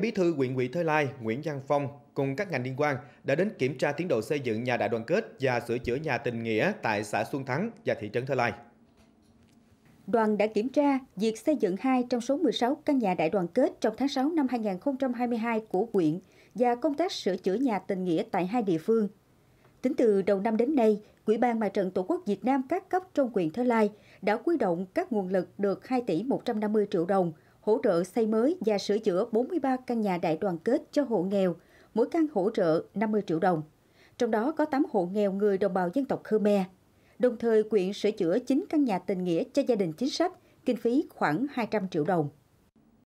Bí thư huyện ủy Thới Lai Nguyễn Văn Phong cùng các ngành liên quan đã đến kiểm tra tiến độ xây dựng nhà đại đoàn kết và sửa chữa nhà tình nghĩa tại xã Xuân Thắng và thị trấn Thới Lai. Đoàn đã kiểm tra việc xây dựng 2 trong số 16 căn nhà đại đoàn kết trong tháng 6 năm 2022 của huyện và công tác sửa chữa nhà tình nghĩa tại hai địa phương. Tính từ đầu năm đến nay, Quỹ ban Mặt trận Tổ quốc Việt Nam các cấp trong huyện Thơ Lai đã quy động các nguồn lực được 2 tỷ 150 triệu đồng – hỗ trợ xây mới và sửa chữa 43 căn nhà đại đoàn kết cho hộ nghèo, mỗi căn hỗ trợ 50 triệu đồng. Trong đó có 8 hộ nghèo người đồng bào dân tộc Khmer. Đồng thời quyện sửa chữa 9 căn nhà tình nghĩa cho gia đình chính sách, kinh phí khoảng 200 triệu đồng.